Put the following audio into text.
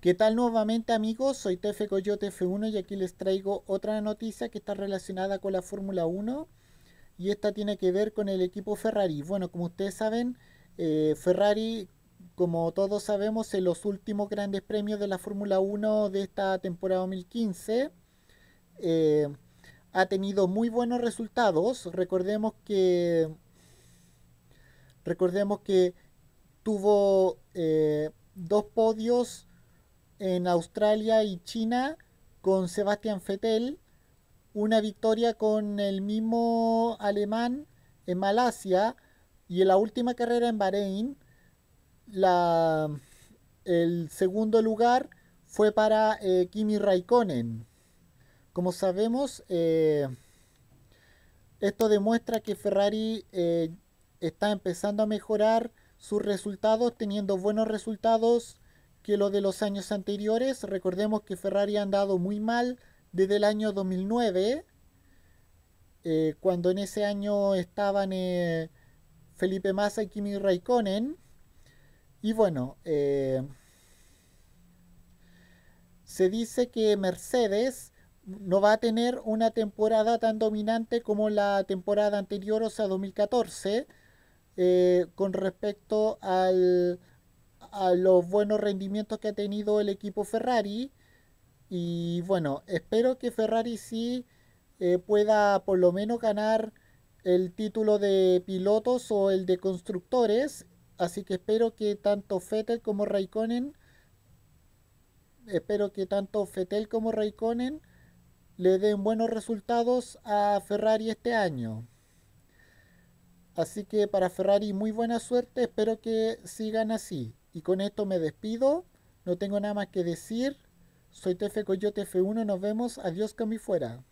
¿Qué tal nuevamente amigos? Soy TF Coyote F1 y aquí les traigo otra noticia que está relacionada con la Fórmula 1 y esta tiene que ver con el equipo Ferrari. Bueno, como ustedes saben, eh, Ferrari, como todos sabemos, en los últimos grandes premios de la Fórmula 1 de esta temporada 2015 eh, ha tenido muy buenos resultados. Recordemos que... Recordemos que tuvo eh, dos podios en Australia y China con Sebastian Vettel, una victoria con el mismo alemán en Malasia y en la última carrera en Bahrein, la, el segundo lugar fue para eh, Kimi Raikkonen. Como sabemos, eh, esto demuestra que Ferrari eh, está empezando a mejorar sus resultados, teniendo buenos resultados que lo de los años anteriores. Recordemos que Ferrari ha andado muy mal desde el año 2009, eh, cuando en ese año estaban eh, Felipe Massa y Kimi Raikkonen. Y bueno, eh, se dice que Mercedes no va a tener una temporada tan dominante como la temporada anterior, o sea, 2014, con respecto al a los buenos rendimientos que ha tenido el equipo Ferrari. Y bueno, espero que Ferrari sí eh, pueda por lo menos ganar el título de pilotos o el de constructores. Así que espero que tanto Fettel como Raikkonen, espero que tanto Fettel como Raikkonen le den buenos resultados a Ferrari este año. Así que para Ferrari muy buena suerte, espero que sigan así. Y con esto me despido. No tengo nada más que decir. Soy TF Coyote F1. Nos vemos. Adiós, Cami Fuera.